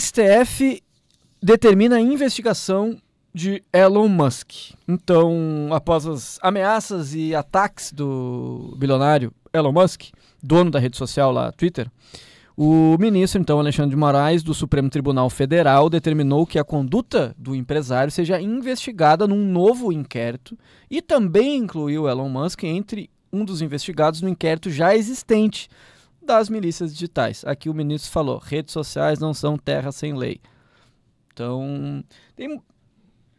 STF determina a investigação de Elon Musk. Então, após as ameaças e ataques do bilionário Elon Musk, dono da rede social lá, Twitter, o ministro, então, Alexandre de Moraes, do Supremo Tribunal Federal, determinou que a conduta do empresário seja investigada num novo inquérito e também incluiu Elon Musk entre um dos investigados no inquérito já existente das milícias digitais. Aqui o ministro falou: redes sociais não são terra sem lei. Então, tem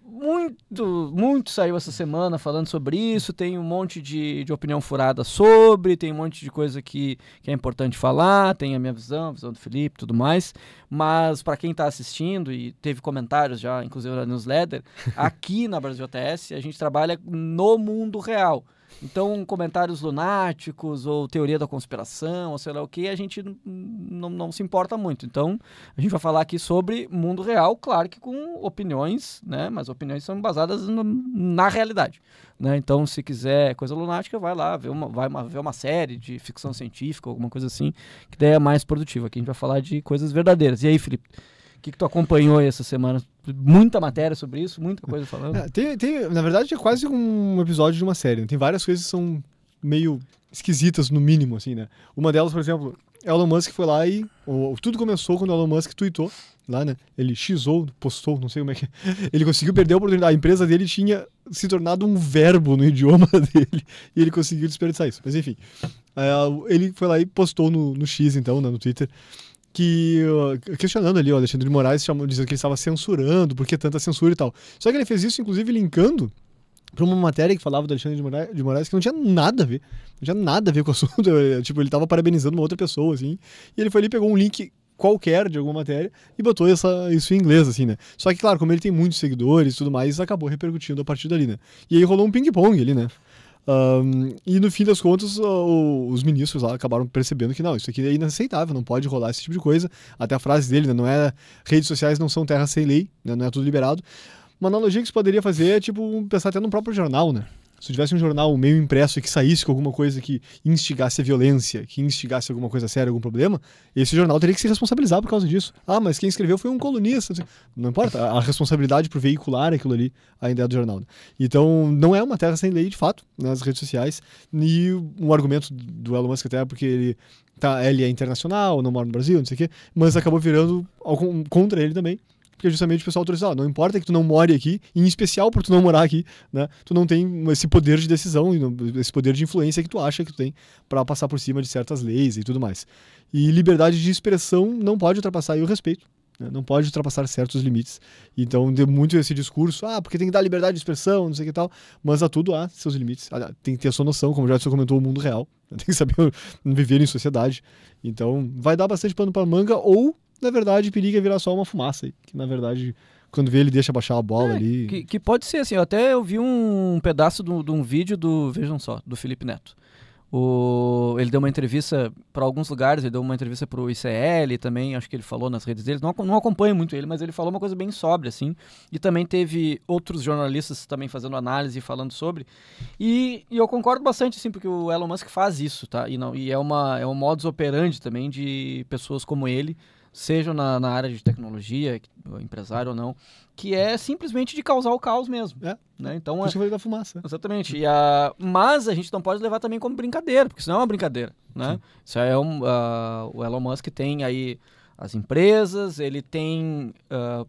muito, muito saiu essa semana falando sobre isso. Tem um monte de, de opinião furada sobre, tem um monte de coisa que, que é importante falar. Tem a minha visão, a visão do Felipe tudo mais. Mas, para quem está assistindo, e teve comentários já, inclusive na newsletter, aqui na Brasil OTS, a gente trabalha no mundo real. Então, comentários lunáticos ou teoria da conspiração, ou sei lá o que, a gente não se importa muito. Então, a gente vai falar aqui sobre mundo real, claro que com opiniões, né? Mas opiniões são basadas no, na realidade, né? Então, se quiser coisa lunática, vai lá, ver uma, vai uma, ver uma série de ficção científica, alguma coisa assim, que daí é mais produtiva. Aqui a gente vai falar de coisas verdadeiras. E aí, Felipe? O que, que tu acompanhou essa semana? Muita matéria sobre isso, muita coisa falando. É, tem, tem, na verdade, é quase um episódio de uma série. Né? Tem várias coisas que são meio esquisitas, no mínimo, assim, né? Uma delas, por exemplo, é Elon Musk foi lá e. Ou, tudo começou quando Elon Musk tweetou lá, né? Ele xou, postou, não sei como é que é. Ele conseguiu perder a oportunidade. A empresa dele tinha se tornado um verbo no idioma dele e ele conseguiu desperdiçar isso. Mas enfim, é, ele foi lá e postou no, no X, então, né, no Twitter, que questionando ali o Alexandre de Moraes, dizendo que ele estava censurando, porque tanta censura e tal. Só que ele fez isso, inclusive, linkando para uma matéria que falava do Alexandre de Moraes, de Moraes, que não tinha nada a ver, não tinha nada a ver com o assunto, eh, tipo, ele estava parabenizando uma outra pessoa, assim, e ele foi ali e pegou um link qualquer de alguma matéria e botou essa, isso em inglês, assim, né? Só que, claro, como ele tem muitos seguidores e tudo mais, acabou repercutindo a partir dali, né? E aí rolou um ping-pong ali, né? Um, e no fim das contas, o, os ministros lá acabaram percebendo que não, isso aqui é inaceitável, não pode rolar esse tipo de coisa. Até a frase dele, né, não é redes sociais não são terra sem lei, né, não é tudo liberado. Uma analogia que você poderia fazer é tipo pensar até no próprio jornal, né? Se tivesse um jornal meio impresso e que saísse com alguma coisa que instigasse a violência, que instigasse alguma coisa séria, algum problema, esse jornal teria que se responsabilizar por causa disso. Ah, mas quem escreveu foi um colunista. Não importa, a responsabilidade por veicular aquilo ali ainda é do jornal. Né? Então, não é uma terra sem lei, de fato, nas redes sociais. E um argumento do Elon Musk até, é porque ele, tá, ele é internacional, não mora no Brasil, não sei o quê, mas acabou virando contra ele também porque justamente o pessoal trouxe, ah, não importa que tu não more aqui, em especial por tu não morar aqui, né? Tu não tem esse poder de decisão, esse poder de influência que tu acha que tu tem para passar por cima de certas leis e tudo mais. E liberdade de expressão não pode ultrapassar aí o respeito. Né? Não pode ultrapassar certos limites. Então, deu muito esse discurso, ah, porque tem que dar liberdade de expressão, não sei o que tal. Mas a tudo há seus limites. Tem que ter a sua noção, como já você comentou, o mundo real. Tem que saber viver em sociedade. Então, vai dar bastante pano para manga ou na verdade, periga virar só uma fumaça. Que na verdade, quando vê, ele deixa baixar a bola é, ali. Que, que, pode ser, assim. Eu até eu vi um pedaço de um vídeo do. Vejam só, do Felipe Neto. O, ele deu uma entrevista para alguns lugares, ele deu uma entrevista para o ICL também, acho que ele falou nas redes dele. Não, não acompanho muito ele, mas ele falou uma coisa bem sóbria, assim. E também teve outros jornalistas também fazendo análise e falando sobre. E, e, eu concordo bastante, assim, porque o Elon Musk faz isso, tá? E, não, e é, uma, é um modus operandi também de pessoas como ele sejam na, na, área de tecnologia, empresário ou não, que é simplesmente de causar o caos mesmo. É. Né? Então, Por isso é, da fumaça. Exatamente. E a, mas a gente não pode levar também como brincadeira, porque isso não é uma brincadeira. Né? Isso é um, uh, o Elon Musk tem aí as empresas, ele tem. Uh,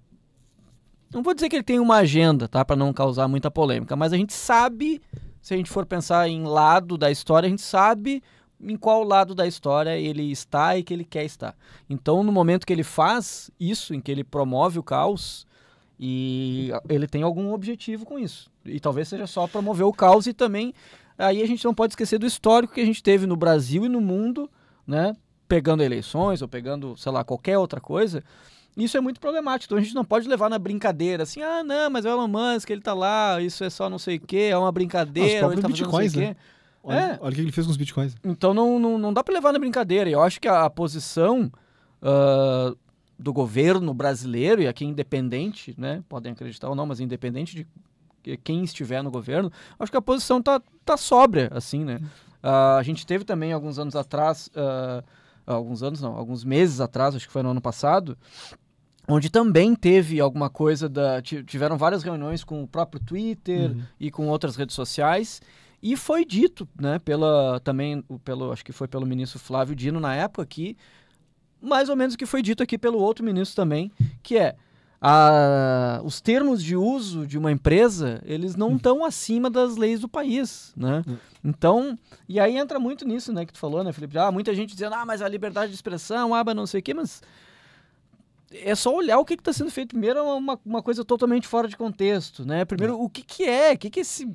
não vou dizer que ele tem uma agenda, tá? Para não causar muita polêmica, mas a gente sabe, se a gente for pensar em lado da história, a gente sabe em qual lado da história ele está e que ele quer estar. Então, no momento que ele faz isso, em que ele promove o caos, e ele tem algum objetivo com isso. E talvez seja só promover o caos e também aí a gente não pode esquecer do histórico que a gente teve no Brasil e no mundo, né, pegando eleições ou pegando, sei lá, qualquer outra coisa. Isso é muito problemático. Então a gente não pode levar na brincadeira assim, ah, não, mas é o Elon Musk, ele tá lá, isso é só não sei o quê, é uma brincadeira, ah, ele tá fazendo não sei o né? quê. Né? Olha, é. olha o que ele fez com os bitcoins. Então não, não, não dá para levar na brincadeira. Eu acho que a, a posição uh, do governo brasileiro, e aqui independente, né? Podem acreditar ou não, mas independente de quem estiver no governo, acho que a posição tá, tá sóbria, assim, né? Uh, a gente teve também alguns anos atrás, uh, alguns anos não, alguns meses atrás, acho que foi no ano passado, onde também teve alguma coisa da. Tiveram várias reuniões com o próprio Twitter uhum. e com outras redes sociais. E foi dito, né, pela também pelo acho que foi pelo ministro Flávio Dino na época que mais ou menos o que foi dito aqui pelo outro ministro também, que é a, os termos de uso de uma empresa, eles não estão uhum. acima das leis do país, né? Uhum. Então, e aí entra muito nisso, né, que tu falou, né, Felipe? Ah, muita gente dizendo, ah, mas a liberdade de expressão, aba, ah, não sei o quê, mas é só olhar o que está sendo feito. Primeiro, é uma, uma coisa totalmente fora de contexto, né? Primeiro, é. o que, que é? O que, que esse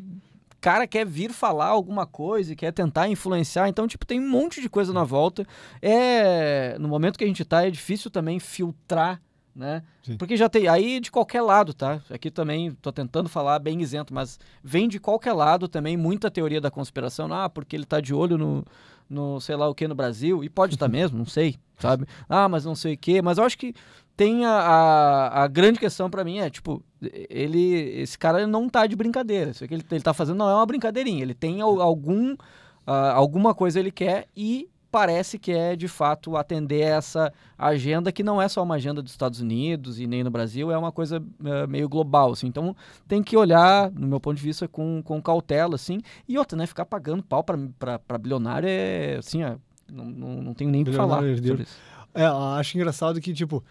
cara quer vir falar alguma coisa e quer tentar influenciar. Então, tipo, tem um monte de coisa na volta. É, no momento que a gente tá, é difícil também filtrar né? Sim. Porque já tem aí de qualquer lado, tá? Aqui também estou tentando falar bem isento, mas vem de qualquer lado também muita teoria da conspiração, ah, porque ele está de olho no no sei lá o que no Brasil e pode estar tá mesmo, não sei, sabe? Ah, mas não sei o que, mas eu acho que tem a, a, a grande questão para mim é, tipo, ele esse cara não tá de brincadeira. Isso que ele, ele tá fazendo não é uma brincadeirinha. Ele tem algum, uh, alguma coisa ele quer e parece que é de fato atender essa agenda que não é só uma agenda dos Estados Unidos e nem no Brasil, é uma coisa uh, meio global, assim. Então tem que olhar, no meu ponto de vista, com, com cautela, assim. E outra, né? Ficar pagando pau para bilionário é, assim, é, não, não, não, tenho nem o que falar é sobre isso. É, acho engraçado que, tipo,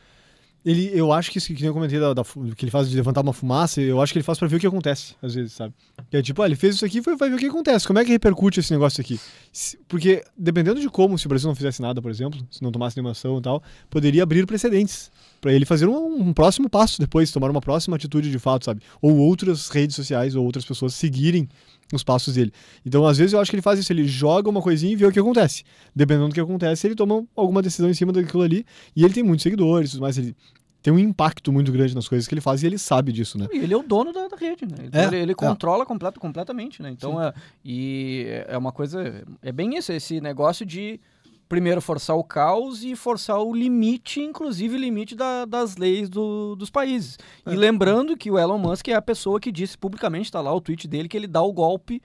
ele, eu acho que isso que eu comentei da, da, que ele faz de levantar uma fumaça, eu acho que ele faz para ver o que acontece, às vezes, sabe? Que é tipo, ah, ele fez isso aqui, vai, vai ver o que acontece, como é que repercute esse negócio aqui. Se, porque, dependendo de como, se o Brasil não fizesse nada, por exemplo, se não tomasse nenhuma ação e tal, poderia abrir precedentes para ele fazer um, um, próximo passo depois, tomar uma próxima atitude de fato, sabe? Ou outras redes sociais ou outras pessoas seguirem os passos dele. Então, às vezes, eu acho que ele faz isso. Ele joga uma coisinha e vê o que acontece. Dependendo do que acontece, ele toma alguma decisão em cima daquilo ali. E ele tem muitos seguidores, mas ele tem um impacto muito grande nas coisas que ele faz e ele sabe disso, né? E ele é o dono da, da rede, né? Então é, ele, ele é. controla completo, completamente, né? Então, é, e é uma coisa... É bem isso, esse negócio de primeiro forçar o caos e forçar o limite, inclusive limite da, das leis do, dos países. É. E lembrando que o Elon Musk é a pessoa que disse publicamente, está lá o tweet dele, que ele dá o golpe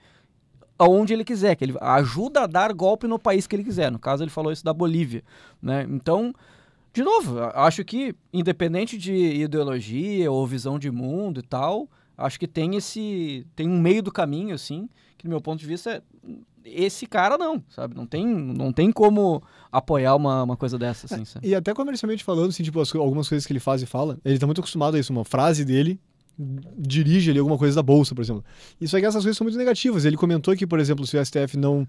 aonde ele quiser, que ele ajuda a dar golpe no país que ele quiser. No caso, ele falou isso da Bolívia. Né? Então, de novo, acho que, independente de ideologia ou visão de mundo e tal, acho que tem esse. tem um meio do caminho, assim, que, do meu ponto de vista, é, esse cara não, sabe? Não tem, não tem como apoiar uma, uma coisa dessa, assim, é, E até comercialmente falando, assim, tipo, as, algumas coisas que ele faz e fala, ele tá muito acostumado a isso. Uma frase dele dirige ali alguma coisa da bolsa, por exemplo. Isso aí, é essas coisas são muito negativas. Ele comentou que, por exemplo, se o STF não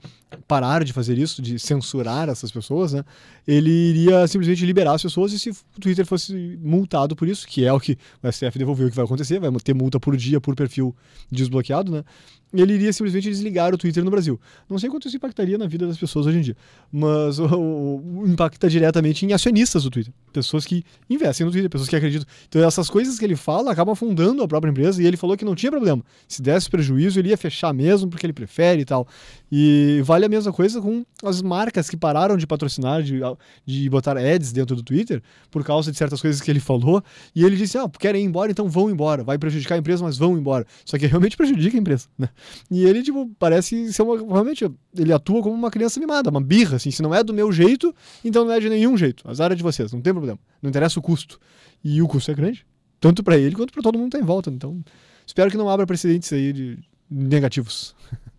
parar de fazer isso, de censurar essas pessoas, né, ele iria simplesmente liberar as pessoas e se o Twitter fosse multado por isso, que é o que o STF devolveu que vai acontecer, vai ter multa por dia por perfil desbloqueado, né? Ele iria simplesmente desligar o Twitter no Brasil. Não sei quanto isso impactaria na vida das pessoas hoje em dia, mas o, o, impacta diretamente em acionistas do Twitter, pessoas que investem no Twitter, pessoas que acreditam. Então essas coisas que ele fala acabam afundando dono própria empresa, e ele falou que não tinha problema. Se desse prejuízo, ele ia fechar mesmo, porque ele prefere e tal. E vale a mesma coisa com as marcas que pararam de patrocinar, de, ah, de botar ads dentro do Twitter, por causa de certas coisas que ele falou. E ele disse: ah, querem ir embora, então vão embora. Vai prejudicar a empresa, mas vão embora. Só que realmente prejudica a empresa, né? E ele, tipo, parece ser uma. Realmente, ele atua como uma criança mimada, uma birra, assim. Se não é do meu jeito, então não é de nenhum jeito. as áreas é de vocês, não tem problema. Não interessa o custo. E o custo é grande, tanto para ele quanto para todo mundo que tá em volta. Então, espero que não abra precedentes aí de negativos.